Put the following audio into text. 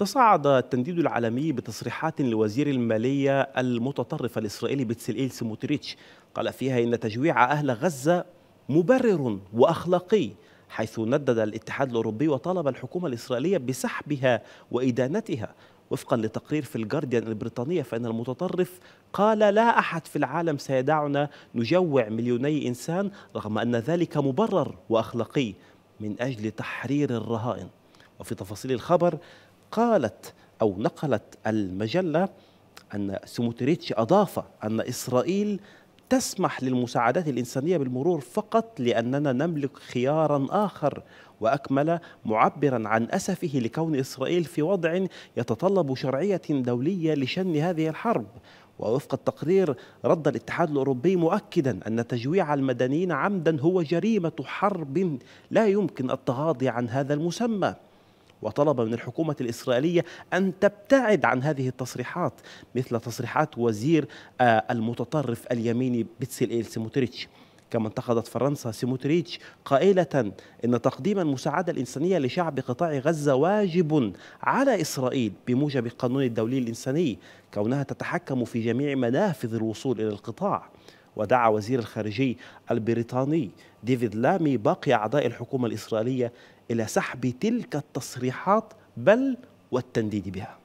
تصاعد التنديد العالمي بتصريحات لوزير المالية المتطرف الإسرائيلي بتسلئيل سموتريتش قال فيها إن تجويع أهل غزة مبرر وأخلاقي حيث ندد الاتحاد الأوروبي وطالب الحكومة الإسرائيلية بسحبها وإدانتها وفقا لتقرير في الجارديان البريطانية فإن المتطرف قال لا أحد في العالم سيدعنا نجوع مليوني إنسان رغم أن ذلك مبرر وأخلاقي من أجل تحرير الرهائن وفي تفاصيل الخبر قالت أو نقلت المجلة أن سموتريتش أضاف أن إسرائيل تسمح للمساعدات الإنسانية بالمرور فقط لأننا نملك خيارا آخر وأكمل معبرا عن أسفه لكون إسرائيل في وضع يتطلب شرعية دولية لشن هذه الحرب ووفق التقرير رد الاتحاد الأوروبي مؤكدا أن تجويع المدنيين عمدا هو جريمة حرب لا يمكن التغاضي عن هذا المسمى وطلب من الحكومة الإسرائيلية أن تبتعد عن هذه التصريحات مثل تصريحات وزير آه، المتطرف اليميني بتسيل سيموتريتش كما انتقدت فرنسا سيموتريتش قائلة إن تقديم المساعدة الإنسانية لشعب قطاع غزة واجب على إسرائيل بموجب القانون الدولي الإنساني كونها تتحكم في جميع منافذ الوصول إلى القطاع ودعا وزير الخارجية البريطاني ديفيد لامي باقي أعضاء الحكومة الإسرائيلية إلى سحب تلك التصريحات بل والتنديد بها